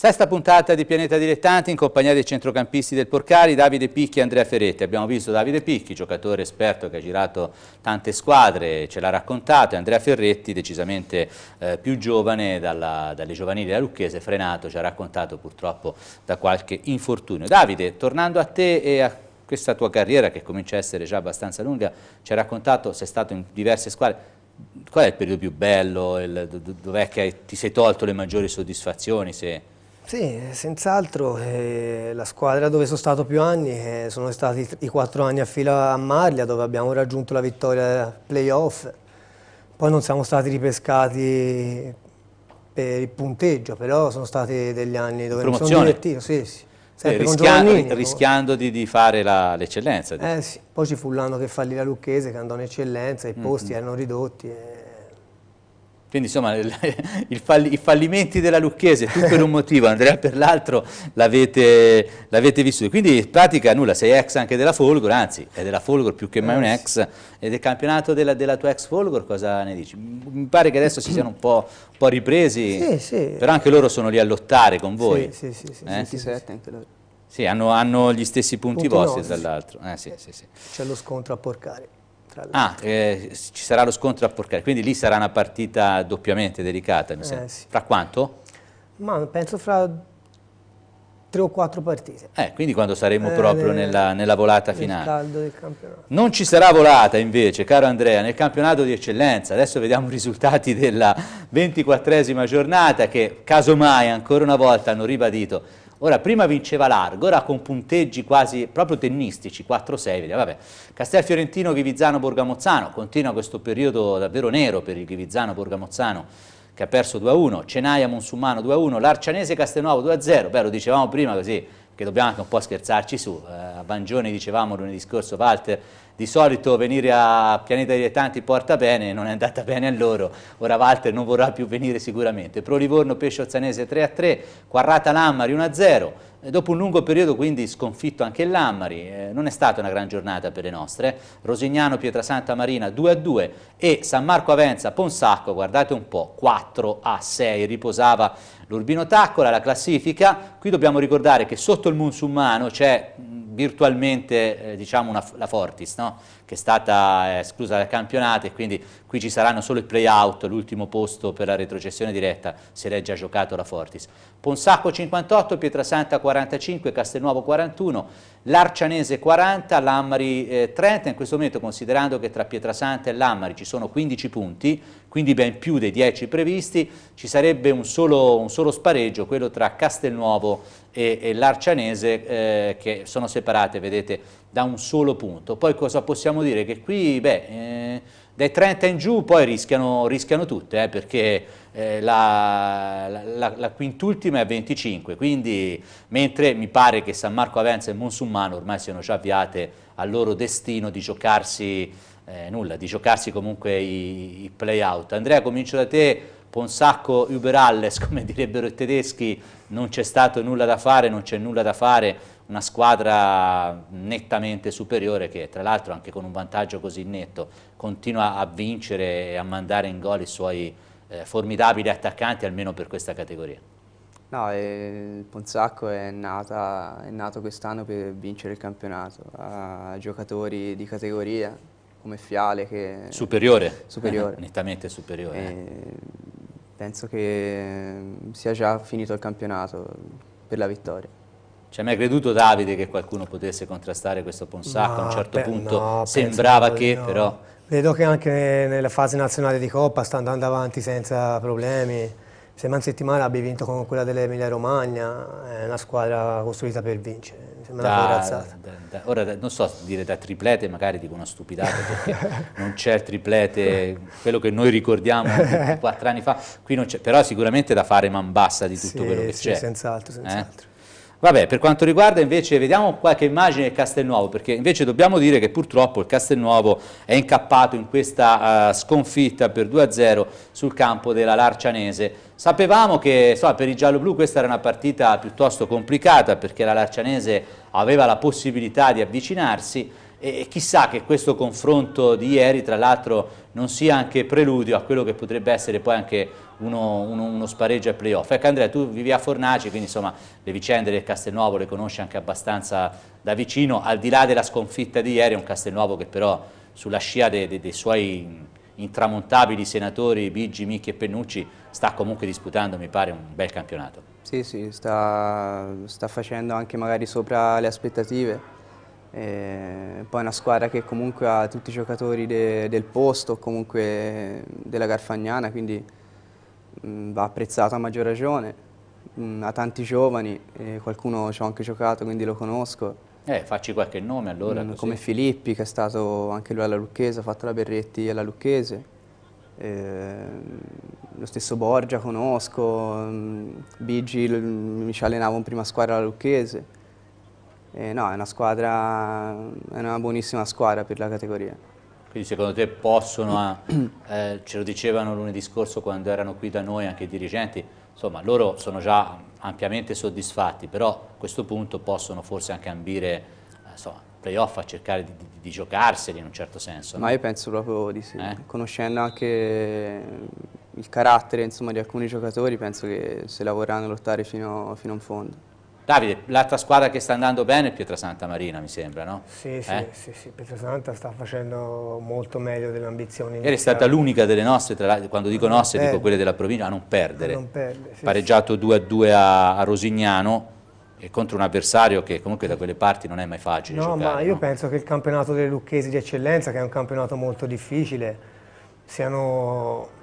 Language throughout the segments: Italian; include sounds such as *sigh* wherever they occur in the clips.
Sesta puntata di Pianeta Dilettanti in compagnia dei centrocampisti del Porcari, Davide Picchi e Andrea Ferretti. Abbiamo visto Davide Picchi, giocatore esperto che ha girato tante squadre, ce l'ha raccontato, e Andrea Ferretti, decisamente eh, più giovane dalla, dalle giovanili della Lucchese, frenato, ci ha raccontato purtroppo da qualche infortunio. Davide, tornando a te e a questa tua carriera che comincia a essere già abbastanza lunga, ci ha raccontato, sei stato in diverse squadre, qual è il periodo più bello, dov'è che ti sei tolto le maggiori soddisfazioni, se... Sì, senz'altro eh, la squadra dove sono stato più anni eh, sono stati i quattro anni a fila a Maglia dove abbiamo raggiunto la vittoria playoff, poi non siamo stati ripescati per il punteggio, però sono stati degli anni dove Promozione. mi sono divertito, sì, sì. Eh, Sempre eh, rischia rischiando di, di fare l'eccellenza. Eh sì, poi ci fu l'anno che fallì la Lucchese che andò in eccellenza, i mm, posti mm -hmm. erano ridotti. E eh, quindi insomma il, *laughs* il falli, i fallimenti della Lucchese, tutto per un motivo, Andrea per l'altro, l'avete, vissuto. Quindi in pratica nulla, sei ex anche della Folgor, anzi è della Folgor più che mai un ex, e del campionato della, della tua ex Folgor cosa ne dici? Mi pare che adesso si siano un po', un po ripresi, sì, sì. però anche loro sono lì a lottare con voi. Sì, sì, sì, sì, eh? sì, anche loro. Sì, hanno, hanno, gli stessi punti, punti vostri, tra l'altro. Eh, sì, sì, sì. C'è lo scontro a porcare. Ah, eh, ci sarà lo scontro a Porcari, quindi lì sarà una partita doppiamente delicata, mi eh, Sì. Fra quanto? Ma penso fra tre o quattro partite. Eh, quindi quando saremo eh, proprio nella, nella, volata finale. caldo del campionato. Non ci sarà volata invece, caro Andrea, nel campionato di eccellenza. Adesso vediamo i risultati della ventiquattresima giornata che casomai ancora una volta hanno ribadito Ora prima vinceva largo, ora con punteggi quasi proprio tennistici, 4-6, vabbè. Castel Fiorentino, Ghivizzano, Borgamozzano, continua questo periodo davvero nero per il Ghivizzano, Borgamozzano che ha perso 2-1, Cenaia, Monsummano 2-1, Larcianese, Castelnuovo 2-0, beh lo dicevamo prima così, che dobbiamo anche un po' scherzarci su. Eh, a Bangione dicevamo lunedì scorso, Walter, di solito venire a Pianeta dei Tanti porta bene, non è andata *laughs* bene a loro, ora Walter non vorrà più venire sicuramente. Pro Livorno, Pescio Ozzanese 3-3, Quarrata Lammari 1-0, Dopo un lungo periodo quindi sconfitto anche l'Ammari, eh, non è stata una gran giornata per le nostre, Rosignano, Pietrasanta Marina 2 a 2 e San Marco Avenza, Ponsacco, guardate un po', 4 a 6, riposava l'Urbino Taccola, la classifica, qui dobbiamo ricordare che sotto il Monsummano c'è virtualmente eh, diciamo una, la Fortis, no? che è stata eh, esclusa dal campionato e quindi qui ci saranno solo i play-out, l'ultimo posto per la retrocessione diretta, se l'è già giocato la Fortis. Ponsacco 58, Pietrasanta 45, Castelnuovo 41, l'Arcianese 40, Lammari 30, eh, in questo momento considerando che tra Pietrasanta e Lammari ci sono 15 punti, quindi ben più dei 10 previsti, ci sarebbe un solo, un solo spareggio, quello tra Castelnuovo e, e l'Arcianese eh, che sono separate, vedete, da un solo punto. Poi cosa possiamo dire? Che qui, beh, eh, dai 30 in giù poi rischiano, rischiano tutte, eh, perché eh, la, la, la quintultima è 25, quindi mentre mi pare che San Marco Avenza e Monsummano ormai siano già avviate al loro destino di giocarsi, eh, nulla, di giocarsi comunque i, i play-out. Andrea, comincio da te, Ponsacco über alles, *laughs* come direbbero i tedeschi, non c'è stato nulla da fare, non c'è nulla da fare, una squadra nettamente superiore che tra l'altro anche con un vantaggio così netto continua a vincere e a mandare in gol i suoi eh, formidabili attaccanti almeno per questa categoria. No, il Ponsacco è, nata, è nato quest'anno per vincere il campionato, ha giocatori di categoria come Fiale che... Superiore, superiore. *laughs* nettamente superiore. Eh penso che mm, sia già finito il campionato per la vittoria. Ci hai mai creduto Davide che qualcuno potesse contrastare questo Ponsac? No, a un certo punto no, sembrava che no. però... Vedo che anche nella fase nazionale di Coppa sta andando avanti senza problemi Sembra una settimana abbia vinto con quella dell'Emilia Romagna, è una squadra costruita per vincere, sembra da, una corazzata. ora non so dire da triplete, magari dico una stupidata perché *laughs* non c'è il triplete, quello che noi ricordiamo *laughs* quattro anni fa, qui non c'è, però sicuramente da fare man bassa di tutto sì, quello che sì, c'è. senz'altro, eh? senz'altro. Eh? Vabbè, per quanto riguarda invece, vediamo qualche immagine del Castelnuovo, perché invece dobbiamo dire che purtroppo il Castelnuovo è incappato in questa uh, sconfitta per 2-0 sul campo della Larcianese. Sapevamo che so, per i gialloblu questa era una partita piuttosto complicata, perché la Larcianese aveva la possibilità di avvicinarsi, e chissà che questo confronto di ieri, tra l'altro, non sia anche preludio a quello che potrebbe essere poi anche uno, uno, uno spareggio ai playoff. Ecco Andrea, tu vivi a Fornaci, quindi insomma le vicende del Castelnuovo le conosci anche abbastanza da vicino, al di là della sconfitta di ieri, è un Castelnuovo che però sulla scia dei, dei, dei suoi intramontabili senatori Biggi, Micchi e Pennucci sta comunque disputando, mi pare, un bel campionato. Sì, sì, sta, sta facendo anche magari sopra le aspettative e eh, poi è una squadra che comunque ha tutti i giocatori de, del posto, comunque della Garfagnana, quindi mh, mm, va apprezzata a maggior ragione. Mh, mm, ha tanti giovani, qualcuno ci ho anche giocato, quindi lo conosco. Eh, facci qualche nome allora. Mm, come Filippi, che è stato anche lui alla Lucchese, ha fatto la Berretti alla Lucchese. Eh, lo stesso Borgia conosco, mm, Bigi mi ci allenavo in prima squadra alla Lucchese. Eh, no, è una squadra, è una buonissima squadra per la categoria. Quindi secondo te possono, *clears throat* eh, ce lo dicevano lunedì scorso quando erano qui da noi anche i dirigenti, insomma loro sono già ampiamente soddisfatti, però a questo punto possono forse anche ambire insomma, eh, playoff a cercare di, di, di, giocarseli in un certo senso. No? Ma io penso proprio di sì, eh? conoscendo anche il carattere insomma, di alcuni giocatori penso che se la vorranno lottare fino, fino in fondo. Davide, l'altra squadra che sta andando bene è Pietrasanta Marina, mi sembra, no? Sì, sì, eh? sì, sì. Pietrasanta sta facendo molto meglio delle ambizioni. Ieri è stata l'unica delle nostre, la, quando dico eh, nostre dico eh. quelle della provincia, a non perdere. A non perdere sì, Pareggiato 2-2 sì. a, a Rosignano, contro un avversario che comunque da quelle parti non è mai facile no, giocare, ma io no? penso che il campionato delle Lucchesi di eccellenza, che è un campionato molto difficile, siano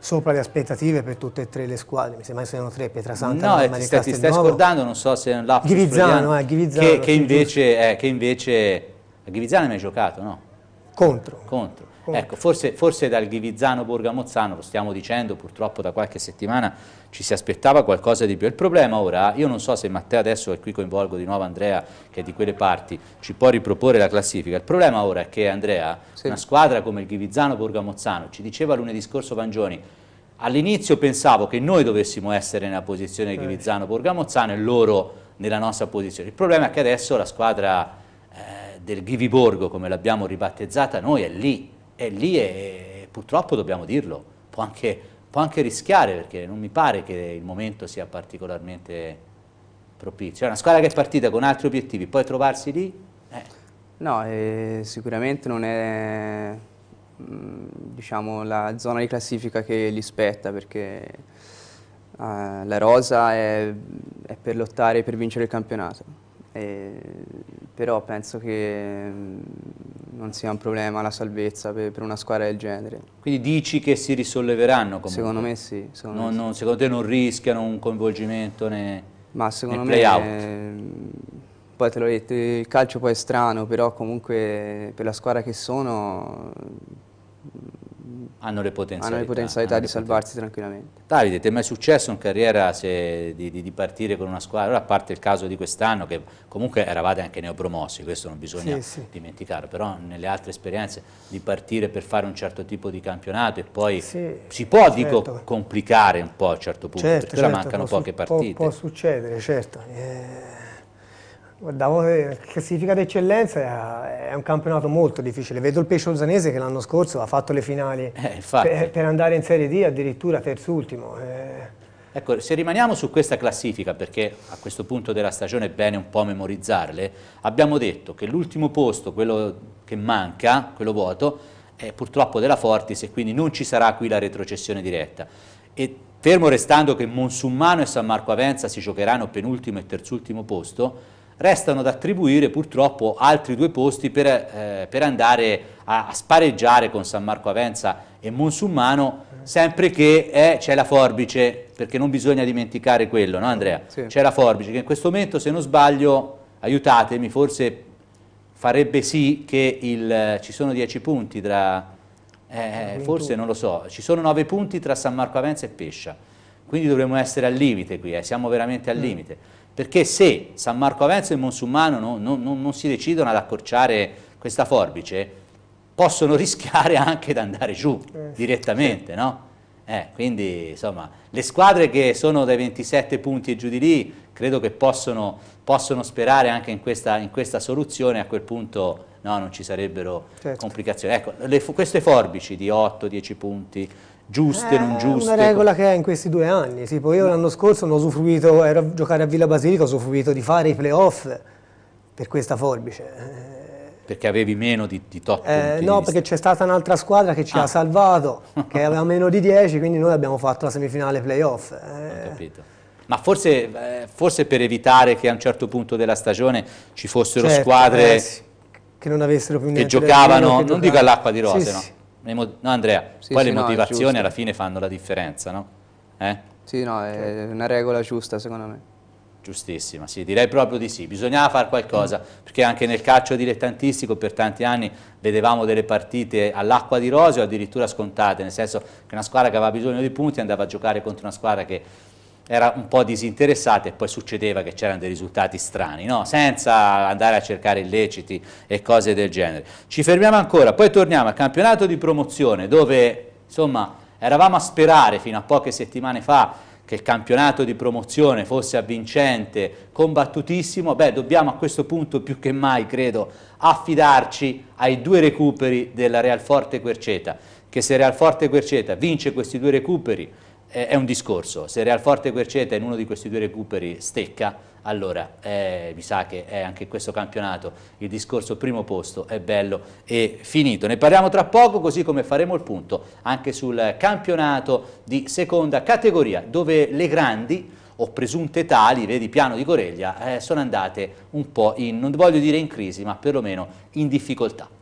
sopra le aspettative per tutte e tre le squadre, mi sembra che siano tre, Pietrasanta, no, Mamma di Castelnuovo. No, ti stai scordando, non so se è un lapsus. Ghivizzano, eh, Ghivizzano. Che, che invece, eh, che invece Ghivizzano ha mai giocato, no? Contro. Contro. Comunque. Ecco, forse, forse dal Ghivizzano Borgamozzano, lo stiamo dicendo, purtroppo da qualche settimana ci si aspettava qualcosa di più. Il problema ora, io non so se Matteo adesso, e qui coinvolgo di nuovo Andrea, che è di quelle parti, ci può riproporre la classifica. Il problema ora è che Andrea, sì. una squadra come il Ghivizzano Borgamozzano, ci diceva lunedì scorso Vangioni, all'inizio pensavo che noi dovessimo essere nella posizione sì. Ghivizzano Borgamozzano e loro nella nostra posizione. Il problema è che adesso la squadra eh, del Ghiviborgo, come l'abbiamo ribattezzata noi, è lì e lì è, purtroppo dobbiamo dirlo, può anche, può anche rischiare perché non mi pare che il momento sia particolarmente propizio. È una squadra che è partita con altri obiettivi, poi trovarsi lì... Eh. No, eh, sicuramente non è mm, diciamo, la zona di classifica che gli spetta perché eh, la rosa è, è, per lottare per vincere il campionato. E, però penso che mm, non sia un problema la salvezza per, per, una squadra del genere. Quindi dici che si risolleveranno comunque? Secondo me sì. Secondo, non, me sì. secondo te non rischiano un coinvolgimento né, Ma secondo né me, mm, poi te l'ho detto, il calcio poi è strano, però comunque per la squadra che sono hanno le potenzialità, hanno le potenzialità hanno di le salvarsi potenzialità. tranquillamente. Davide, ti è mai successo in carriera se, di, di, di, partire con una squadra, a parte il caso di quest'anno che comunque eravate anche neopromossi, questo non bisogna sì, sì. dimenticare, però nelle altre esperienze di partire per fare un certo tipo di campionato e poi sì, si può, certo. dico, complicare un po' a un certo punto, certo, perché certo, mancano poche partite. Può, può succedere, certo. Eh Guardavo che classifica d'eccellenza è un campionato molto difficile. Vedo il Pescio Usanese che l'anno scorso ha fatto le finali eh, per, per, andare in Serie D addirittura terzultimo. Eh. Ecco, se rimaniamo su questa classifica, perché a questo punto della stagione è bene un po' memorizzarle, abbiamo detto che l'ultimo posto, quello che manca, quello vuoto, è purtroppo della Fortis e quindi non ci sarà qui la retrocessione diretta. E fermo restando che Monsummano e San Marco Avenza si giocheranno penultimo e terzultimo posto, restano da attribuire purtroppo altri due posti per, eh, per andare a, a, spareggiare con San Marco Avenza e Monsummano, sempre che eh, c'è la forbice, perché non bisogna dimenticare quello, no Andrea? Sì. C'è la forbice, che in questo momento, se non sbaglio, aiutatemi, forse farebbe sì che il, eh, ci sono 10 punti tra... Eh, eh forse non lo so, ci sono 9 punti tra San Marco Avenza e Pescia, quindi dovremmo essere al limite qui, eh, siamo veramente al mm. limite. Perché se San Marco Avenzo e Monsummano non, non, non si decidono ad accorciare questa forbice, possono *laughs* rischiare anche di andare giù eh, direttamente, sì. no? Eh, quindi insomma, le squadre che sono dai 27 punti e giù di lì credo che possono, possono sperare anche in questa, in questa, soluzione, a quel punto no, non ci sarebbero certo. complicazioni. Ecco, le, queste forbici di 8-10 punti giuste, eh, non giuste. È una regola che è in questi due anni, tipo io l'anno scorso non ho usufruito, ero a giocare a Villa Basilica, ho usufruito di fare i playoff per questa forbice. Eh, perché avevi meno di, di tot eh, No, perché c'è stata un'altra squadra che ci ah. ha salvato, *laughs* che aveva meno di 10, quindi noi abbiamo fatto la semifinale playoff. Eh. Ho capito. Ma forse, eh, forse, per evitare che a un certo punto della stagione ci fossero certo, squadre... Eh, sì, che non avessero più niente. Che giocavano, che non dico all'acqua di rose, sì, no? Sì no Andrea, sì, poi sì, le motivazioni no, alla fine fanno la differenza, no? Eh? Sì, no, è una regola giusta secondo me. Giustissima, sì, direi proprio di sì, bisognava fare qualcosa, mm. perché anche nel calcio dilettantistico per tanti anni vedevamo delle partite all'acqua di rose o addirittura scontate, nel senso che una squadra che aveva bisogno di punti andava a giocare contro una squadra che era un po' disinteressata e poi succedeva che c'erano dei risultati strani, no? senza andare a cercare illeciti e cose del genere. Ci fermiamo ancora, poi torniamo al campionato di promozione dove insomma eravamo a sperare fino a poche settimane fa che il campionato di promozione fosse avvincente, combattutissimo, beh dobbiamo a questo punto più che mai credo affidarci ai due recuperi della Real Forte Querceta, che se Real Forte Querceta vince questi due recuperi è un discorso. Se Real Forte Querceta in uno di questi due recuperi stecca, allora eh, mi sa che è anche questo campionato il discorso primo posto è bello e finito. Ne parliamo tra poco così come faremo il punto anche sul campionato di seconda categoria dove le grandi o presunte tali, vedi Piano di Coreglia, eh, sono andate un po' in, non voglio dire in crisi, ma perlomeno in difficoltà.